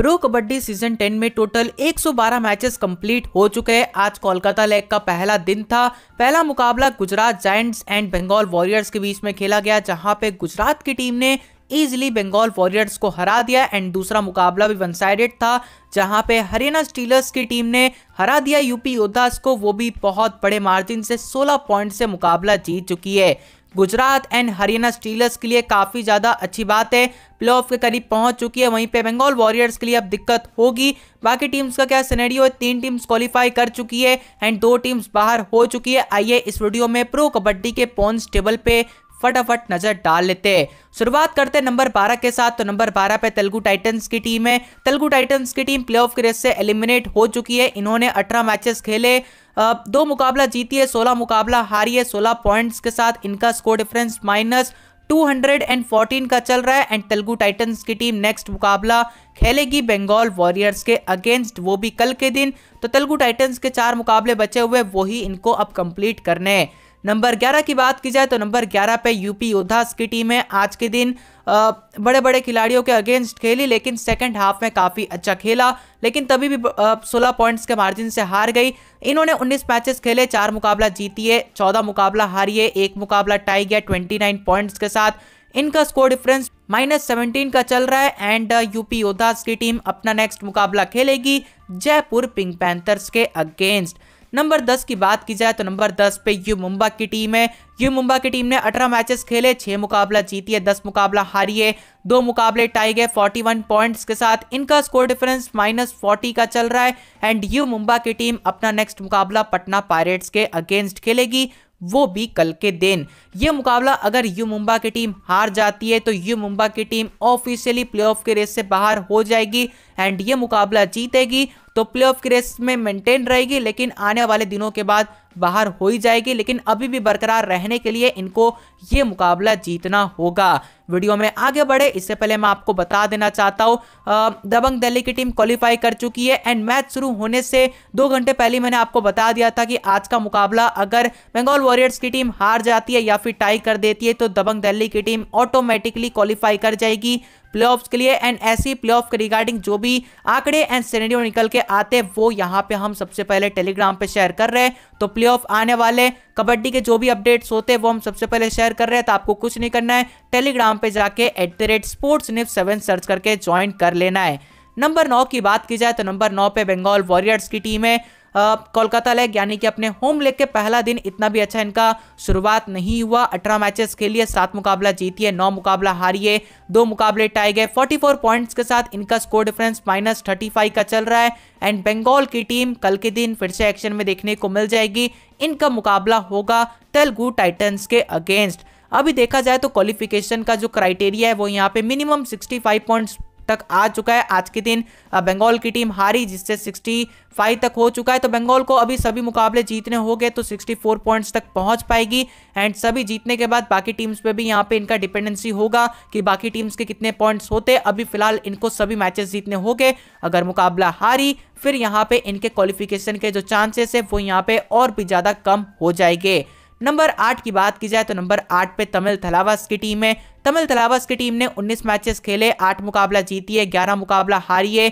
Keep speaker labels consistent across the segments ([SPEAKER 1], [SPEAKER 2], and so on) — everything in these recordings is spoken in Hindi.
[SPEAKER 1] प्रो कबड्डी सीजन 10 में टोटल 112 मैचेस कंप्लीट हो चुके हैं आज कोलकाता लेग का पहला दिन था पहला मुकाबला Gujarat giants and Bengal warriors के बीच में खेला गया जहां पे गुजरात की टीम ने इजिली बंगाल वॉरियर्स को हरा दिया एंड दूसरा मुकाबला भी वन साइडेड था जहां पे हरियाणा स्टीलर्स की टीम ने हरा दिया यूपी योद्धास को वो भी बहुत बड़े मार्जिन से 16 पॉइंट से मुकाबला जीत चुकी है गुजरात एंड हरियाणा स्टीलर्स के लिए काफ़ी ज़्यादा अच्छी बात है प्ले के करीब पहुंच चुकी है वहीं पे बंगाल वॉरियर्स के लिए अब दिक्कत होगी बाकी टीम्स का क्या सिनेरियो है तीन टीम्स क्वालिफाई कर चुकी है एंड दो टीम्स बाहर हो चुकी है आइए इस वीडियो में प्रो कबड्डी के पॉन्स टेबल पे फटाफट नजर डाल लेते शुरुआत करते नंबर बारह के साथ तो नंबर बारह पे तेलुगु टाइटंस की टीम है तेलुगु टाइटंस की टीम प्लेऑफ की रेस से एलिमिनेट हो चुकी है इन्होंने अठारह मैचेस खेले दो मुकाबला जीती है सोलह मुकाबला हारी है सोलह पॉइंट्स के साथ इनका स्कोर डिफरेंस माइनस 214 का चल रहा है एंड तेलुगु टाइटंस की टीम नेक्स्ट मुकाबला खेलेगी बंगाल वॉरियर्स के अगेंस्ट वो भी कल के दिन तो तेलुगु टाइटंस के चार मुकाबले बचे हुए वही इनको अब कंप्लीट करने हैं नंबर ग्यारह की बात की जाए तो नंबर ग्यारह पे यूपी योद्धास की टीम है आज के दिन आ, बड़े बड़े खिलाड़ियों के अगेंस्ट खेली लेकिन सेकंड हाफ में काफ़ी अच्छा खेला लेकिन तभी भी सोलह पॉइंट्स के मार्जिन से हार गई इन्होंने 19 मैचेस खेले चार मुकाबला जीती है चौदह मुकाबला हारिए एक मुकाबला टाई गया ट्वेंटी पॉइंट्स के साथ इनका स्कोर डिफरेंस माइनस सेवनटीन का चल रहा है एंड यूपी योद्धास की टीम अपना नेक्स्ट मुकाबला खेलेगी जयपुर पिंक पैंथर्स के अगेंस्ट नंबर दस की बात की जाए तो नंबर दस पे यू मुंबा की टीम है यू मुंबा की टीम ने अठारह मैचेस खेले छह मुकाबला जीती है दस मुकाबला हारी है दो मुकाबले टाई गए 41 पॉइंट्स के साथ इनका स्कोर डिफरेंस माइनस फोर्टी का चल रहा है एंड यू मुंबा की टीम अपना नेक्स्ट मुकाबला पटना पायरेट्स के अगेंस्ट खेलेगी वो भी कल के दिन ये मुकाबला अगर यू मुंबा की टीम हार जाती है तो यू मुंबा की टीम ऑफिशियली प्लेऑफ के रेस से बाहर हो जाएगी एंड ये मुकाबला जीतेगी तो प्ले ऑफ की रेस में मेंटेन रहेगी लेकिन आने वाले दिनों के बाद बाहर हो ही जाएगी लेकिन अभी भी बरकरार रहने के लिए इनको ये मुकाबला जीतना होगा वीडियो में आगे बढ़े इससे पहले मैं आपको बता देना चाहता हूँ दबंग दिल्ली की टीम क्वालिफाई कर चुकी है एंड मैच शुरू होने से दो घंटे पहले मैंने आपको बता दिया था कि आज का मुकाबला अगर बंगाल वॉरियर्स की टीम हार जाती है या फिर टाई कर देती है तो दबंग दिल्ली की टीम ऑटोमेटिकली क्वालिफाई कर जाएगी प्लेऑफ्स के लिए एंड ऐसी प्लेऑफ के रिगार्डिंग जो भी आंकड़े एंड सिनेरियो निकल के आते वो यहाँ पे हम सबसे पहले टेलीग्राम पे शेयर कर रहे हैं तो प्ले आने वाले कबड्डी के जो भी अपडेट्स होते हैं वो हम सबसे पहले शेयर कर रहे हैं तो आपको कुछ नहीं करना है टेलीग्राम पे जाके एट द रेट स्पोर्ट्स निफ सेवन सर्च करके ज्वाइन कर लेना है नंबर नौ की बात की जाए तो नंबर नौ पे बंगाल वॉरियर्स की टीम है कोलकाता लेग यानी कि अपने होम लेग के पहला दिन इतना भी अच्छा इनका शुरुआत नहीं हुआ अठारह मैचेस के लिए सात मुकाबला जीती है नौ मुकाबला हारिए दो मुकाबले टाए गए 44 पॉइंट्स के साथ इनका स्कोर डिफरेंस माइनस थर्टी का चल रहा है एंड बंगाल की टीम कल के दिन फिर से एक्शन में देखने को मिल जाएगी इनका मुकाबला होगा तेलुगु टाइटन्स के अगेंस्ट अभी देखा जाए तो क्वालिफिकेशन का जो क्राइटेरिया है वो यहाँ पे मिनिमम 65 पॉइंट्स तक आ चुका है आज के दिन बंगाल की टीम हारी जिससे 65 तक हो चुका है तो बंगाल को अभी सभी मुकाबले जीतने हो गए तो 64 पॉइंट्स तक पहुंच पाएगी एंड सभी जीतने के बाद बाकी टीम्स पे भी यहाँ पे इनका डिपेंडेंसी होगा कि बाकी टीम्स के कितने पॉइंट्स होते अभी फिलहाल इनको सभी मैचेस जीतने हो गए अगर मुकाबला हारी फिर यहाँ पे इनके क्वालिफिकेशन के जो चांसेस है वो यहाँ पे और भी ज़्यादा कम हो जाएंगे नंबर आठ की बात की जाए तो नंबर आठ पे तमिल थलावास की टीम है तमिल थलावास की टीम ने 19 मैचेस खेले आठ मुकाबला जीती है ग्यारह मुकाबला हारी है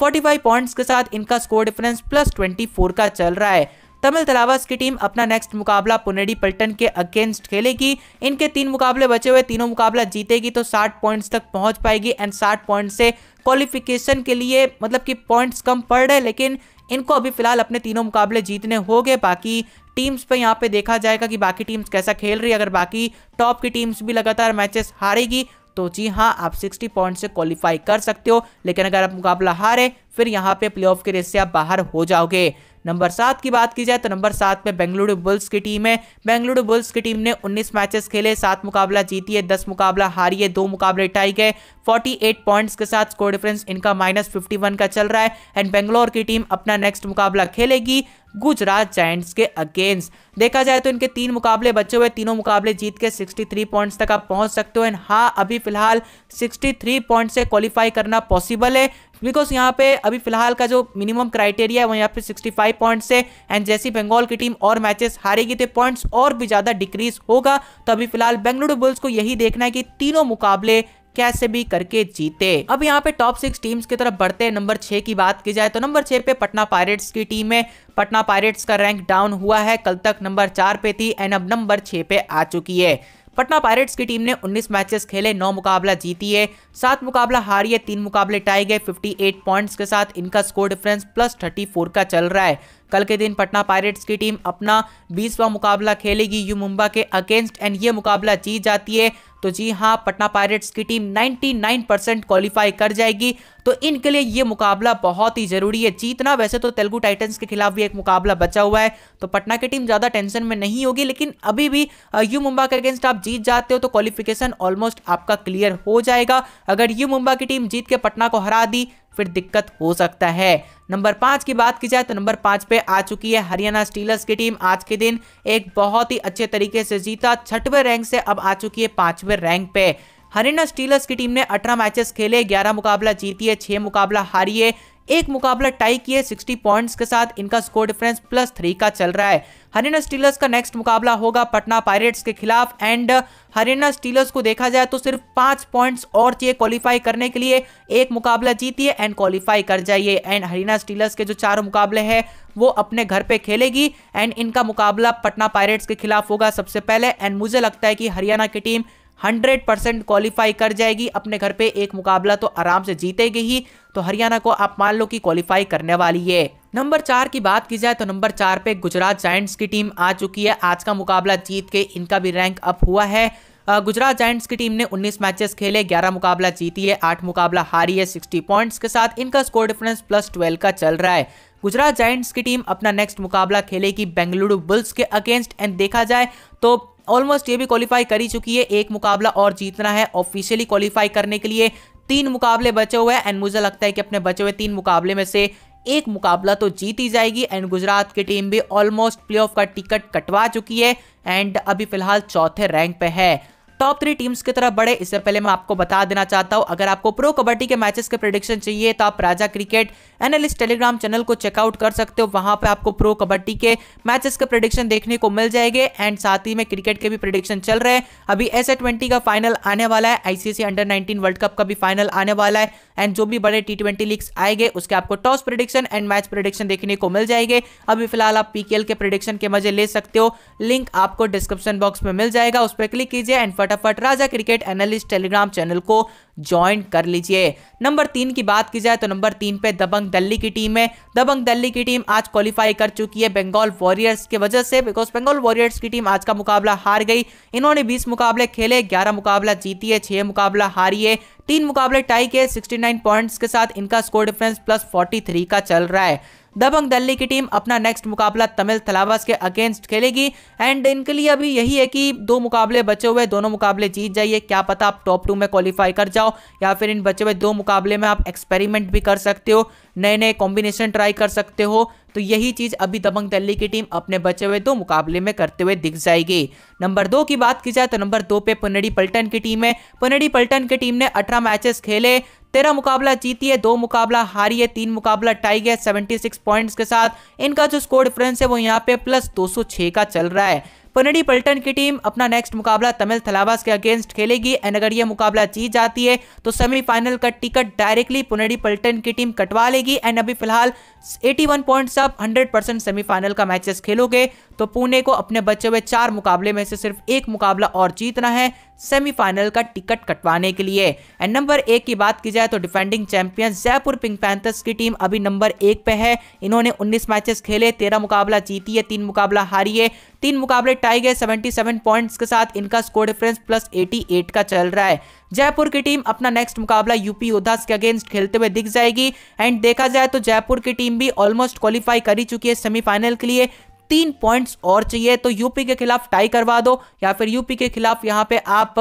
[SPEAKER 1] फोर्टी पॉइंट्स के साथ इनका स्कोर डिफरेंस प्लस ट्वेंटी का चल रहा है तमिल तलावास की टीम अपना नेक्स्ट मुकाबला पुनेडी पल्टन के अगेंस्ट खेलेगी इनके तीन मुकाबले बचे हुए तीनों मुकाबला जीतेगी तो साठ पॉइंट्स तक पहुंच पाएगी एंड साठ पॉइंट से क्वालिफिकेशन के लिए मतलब कि पॉइंट्स कम पड़ रहे लेकिन इनको अभी फिलहाल अपने तीनों मुकाबले जीतने होंगे बाकी टीम्स पे यहाँ पे देखा जाएगा कि बाकी टीम्स कैसा खेल रही है अगर बाकी टॉप की टीम्स भी लगातार मैचेस हारेगी तो जी हाँ आप 60 पॉइंट से क्वालिफाई कर सकते हो लेकिन अगर आप मुकाबला हारे फिर यहाँ पे प्लेऑफ के रेस से आप बाहर हो जाओगे नंबर सात की बात की जाए तो नंबर सात में बेंगलुरु बुल्स की टीम है बेंगलुरु बुल्स की टीम ने उन्नीस मैचेस खेले सात मुकाबला जीती है दस मुकाबला हारी है दो मुकाबले टाई गए 48 पॉइंट्स के साथ स्कोर डिफरेंस इनका माइनस वन का चल रहा है एंड बेंगलोर की टीम अपना नेक्स्ट मुकाबला खेलेगी गुजरात जैंट्स के अगेंस्ट देखा जाए तो इनके तीन मुकाबले बचे हुए तीनों मुकाबले जीत के 63 पॉइंट्स तक आप पहुंच सकते हो एंड हाँ अभी फिलहाल 63 पॉइंट्स से क्वालिफाई करना पॉसिबल है बिकॉज यहाँ पे अभी फिलहाल का जो मिनिमम क्राइटेरिया है वो यहाँ पे 65 पॉइंट्स है एंड जैसी बंगाल की टीम और मैचेस हारेगी तो पॉइंट्स और भी ज़्यादा डिक्रीज होगा तो अभी फिलहाल बेंगलुरु बुल्स को यही देखना है कि तीनों मुकाबले कैसे भी करके जीते अब यहाँ पे टॉप सिक्स टीम्स की तरफ बढ़ते नंबर छह की बात की जाए तो नंबर छह पे पटना पायरेट्स की टीम है पटना पायरेट्स का रैंक डाउन हुआ है कल तक नंबर चार पे थी एंड अब नंबर छह पे आ चुकी है पटना पायरेट्स की टीम ने 19 मैचेस खेले 9 मुकाबला जीती है सात मुकाबला हारी है तीन मुकाबले टाई गए 58 पॉइंट्स के साथ इनका स्कोर डिफरेंस प्लस 34 का चल रहा है कल के दिन पटना पायरेट्स की टीम अपना बीसवा मुकाबला खेलेगी यू मुंबा के अगेंस्ट एंड ये मुकाबला जीत जाती है तो जी हाँ पटना पायरेट्स की टीम 99 परसेंट क्वालिफाई कर जाएगी तो इनके लिए ये मुकाबला बहुत ही जरूरी है जीतना वैसे तो तेलुगु टाइटंस के खिलाफ भी एक मुकाबला बचा हुआ है तो पटना की टीम ज़्यादा टेंशन में नहीं होगी लेकिन अभी भी यू मुंबा के अगेंस्ट आप जीत जाते हो तो क्वालिफिकेशन ऑलमोस्ट आपका क्लियर हो जाएगा अगर यू मुंबा की टीम जीत के पटना को हरा दी फिर दिक्कत हो सकता है नंबर पांच की बात की जाए तो नंबर पांच पे आ चुकी है हरियाणा स्टीलर्स की टीम आज के दिन एक बहुत ही अच्छे तरीके से जीता छठवें रैंक से अब आ चुकी है पांचवे रैंक पे हरियाणा स्टीलर्स की टीम ने अठारह मैचेस खेले ग्यारह मुकाबला जीती है छह मुकाबला हारी है एक मुकाबला टाई किए 60 पॉइंट्स के साथ इनका स्कोर डिफरेंस प्लस थ्री का चल रहा है हरियाणा स्टीलर्स का नेक्स्ट मुकाबला होगा पटना पायरेट्स के खिलाफ एंड हरियाणा स्टीलर्स को देखा जाए तो सिर्फ पांच पॉइंट्स और चाहिए क्वालिफाई करने के लिए एक मुकाबला जीतिए एंड क्वालिफाई कर जाइए एंड हरियाणा स्टीलर्स के जो चार मुकाबले हैं वो अपने घर पे खेलेगी एंड इनका मुकाबला पटना पायरेट्स के खिलाफ होगा सबसे पहले एंड मुझे लगता है कि हरियाणा की टीम हंड्रेड परसेंट क्वालिफाई कर जाएगी अपने घर पे एक मुकाबला तो आराम से जीतेगी ही तो हरियाणा को आप मान लो कि क्वालिफाई करने वाली है नंबर चार की बात की जाए तो नंबर चार पे गुजरात जायंट्स की टीम आ चुकी है आज का मुकाबला जीत के इनका भी रैंक अप हुआ है गुजरात जायंट्स की टीम ने 19 मैचेस खेले 11 मुकाबला जीती है 8 मुकाबला हारी है 60 पॉइंट्स के साथ इनका स्कोर डिफरेंस प्लस 12 का चल रहा है गुजरात जायंट्स की टीम अपना नेक्स्ट मुकाबला खेलेगी बेंगलुरु बुल्स के अगेंस्ट एंड देखा जाए तो ऑलमोस्ट ये भी क्वालिफाई कर ही चुकी है एक मुकाबला और जीतना है ऑफिशियली क्वालिफाई करने के लिए तीन मुकाबले बचे हुए हैं एंड मुझे लगता है कि अपने बचे हुए तीन मुकाबले में से एक मुकाबला तो जीत ही जाएगी एंड गुजरात की टीम भी ऑलमोस्ट प्लेऑफ का टिकट कटवा चुकी है एंड अभी फिलहाल चौथे रैंक पे है टॉप थ्री टीम्स की तरफ बढ़े इससे पहले मैं आपको बता देना चाहता हूं अगर आपको प्रो कबड्डी के मैचेस के प्रोडिक्शन चाहिए तो आप Raja cricket analyst Telegram channel को चेकआउट कर सकते हो वहां पर आपको प्रो कबड्डी के मैचेस के प्रोडिक्शन देखने को मिल जाएंगे एंड साथ ही में क्रिकेट के भी प्रोडिक्शन चल रहे हैं अभी एस का फाइनल आने वाला है ICC under nineteen World Cup का भी फाइनल आने वाला है एंड जो भी बड़े टी ट्वेंटी लीग्स आएंगे उसके आपको toss prediction and match prediction देखने को मिल जाएंगे अभी फिलहाल आप पीकेएल के प्रोडिक्शन के मजे ले सकते हो लिंक आपको डिस्क्रिप्शन बॉक्स में मिल जाएगा उस पर क्लिक कीजिए एंड फटाफट Raja cricket analyst Telegram channel को ज्वाइन कर लीजिए नंबर तीन की बात की जाए तो नंबर तीन पे दबंग दिल्ली की टीम है दबंग दिल्ली की टीम आज क्वालिफाई कर चुकी है बंगाल वॉरियर्स की वजह से बिकॉज बंगाल वॉरियर्स की टीम आज का मुकाबला हार गई इन्होंने बीस मुकाबले खेले ग्यारह मुकाबला जीती है छह मुकाबला हारी है तीन मुकाबले टाई के 69 पॉइंट्स के साथ इनका स्कोर डिफरेंस प्लस 43 का चल रहा है दबंग दिल्ली की टीम अपना नेक्स्ट मुकाबला तमिल थलावास के अगेंस्ट खेलेगी एंड इनके लिए अभी यही है कि दो मुकाबले बचे हुए दोनों मुकाबले जीत जाइए क्या पता आप टॉप टू में क्वालिफाई कर जाओ बनाओ या फिर इन बचे हुए दो मुकाबले में आप एक्सपेरिमेंट भी कर सकते हो नए नए कॉम्बिनेशन ट्राई कर सकते हो तो यही चीज़ अभी दबंग दिल्ली की टीम अपने बचे हुए दो मुकाबले में करते हुए दिख जाएगी नंबर दो की बात की जाए तो नंबर दो पे पुनेडी पल्टन की टीम है पुनेडी पल्टन की टीम ने अठारह मैचेस खेले तेरह मुकाबला जीती है दो मुकाबला हारी है तीन मुकाबला टाई गया सेवेंटी सिक्स पॉइंट्स के साथ इनका जो स्कोर डिफरेंस है वो यहाँ पे प्लस 206 का चल रहा है पनडी पल्टन की टीम अपना नेक्स्ट मुकाबला तमिल थलावास के अगेंस्ट खेलेगी एंड अगर ये मुकाबला जीत जाती है तो सेमीफाइनल का टिकट डायरेक्टली पुनड़ी पल्टन की टीम कटवा लेगी एंड अभी फिलहाल 81 पॉइंट्स आप हंड्रेड परसेंट सेमीफाइनल का मैचेस खेलोगे तो पुणे को अपने बचे हुए चार मुकाबले में से सिर्फ एक मुकाबला और जीतना है सेमीफाइनल का टिकट कटवाने के लिए एंड नंबर एक की बात की जाए तो defending champion Jaipur pink Panthers की टीम अभी नंबर एक पे है इन्होंने 19 मैचेस खेले 13 मुकाबला जीती है तीन मुकाबला हारी है तीन मुकाबले टाई गए 77 पॉइंट्स के साथ इनका स्कोर डिफरेंस प्लस 88 का चल रहा है जयपुर की टीम अपना नेक्स्ट मुकाबला यूपी योद्धास के अगेंस्ट खेलते हुए दिख जाएगी एंड देखा जाए तो जयपुर की टीम भी ऑलमोस्ट क्वालिफाई कर ही चुकी है सेमीफाइनल के लिए तीन पॉइंट्स और चाहिए तो यूपी के खिलाफ टाई करवा दो या फिर यूपी के खिलाफ यहाँ पे आप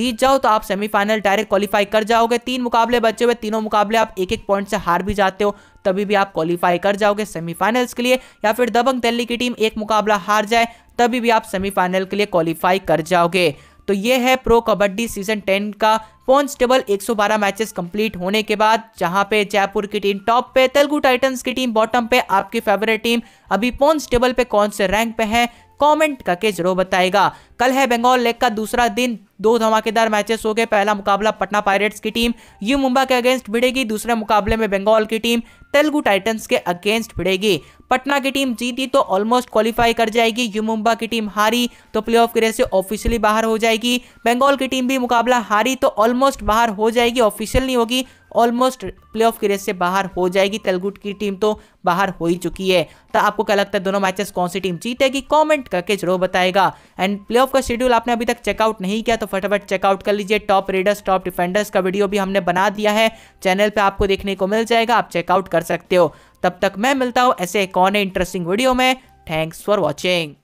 [SPEAKER 1] जीत जाओ तो आप सेमीफाइनल डायरेक्ट क्वालिफाई कर जाओगे तीन मुकाबले बचे हुए तीनों मुकाबले आप एक एक पॉइंट से हार भी जाते हो तभी भी आप क्वालिफाई कर जाओगे सेमीफाइनल्स के लिए या फिर दबंग दिल्ली की टीम एक मुकाबला हार जाए तभी भी आप सेमीफाइनल के लिए क्वालिफाई कर जाओगे तो ये है प्रो कबड्डी सीजन टेन का कॉन्स्टेबल 112 मैचेस कंप्लीट होने के बाद जहां पे जयपुर की टीम टॉप पे तेलुगु टाइटंस की टीम बॉटम पे आपकी फेवरेट टीम अभी पॉन्स टेबल पे कौन से रैंक पे है कमेंट करके जरूर बताएगा कल है बंगाल लेग का दूसरा दिन दो धमाकेदार मैचेस हो गए पहला मुकाबला पटना पायरेट्स की टीम यू मुंबई के अगेंस्ट भिड़ेगी दूसरे मुकाबले में बंगाल की टीम तेलुगु टाइटंस के अगेंस्ट भिड़ेगी पटना की टीम जीती तो ऑलमोस्ट क्वालिफाई कर जाएगी यू मुंबा की टीम हारी तो प्ले ऑफ रेस से ऑफिशियली बाहर हो जाएगी बंगाल की टीम भी मुकाबला हारी तो ऑलमोस्ट बाहर हो जाएगी ऑफिशियल नहीं होगी ऑलमोस्ट प्ले ऑफ की रेस से बाहर हो जाएगी तेलगुट की टीम तो बाहर हो ही चुकी है तो आपको क्या लगता है दोनों मैचेस कौन सी टीम जीतेगी कमेंट करके जरूर बताएगा एंड प्ले ऑफ का शेड्यूल आपने अभी तक चेकआउट नहीं किया तो फटाफट चेकआउट कर लीजिए टॉप रेडर्स टॉप डिफेंडर्स का वीडियो भी हमने बना दिया है चैनल पर आपको देखने को मिल जाएगा आप चेकआउट कर सकते हो तब तक मैं मिलता हूँ ऐसे एक और इंटरेस्टिंग वीडियो में थैंक्स फॉर वॉचिंग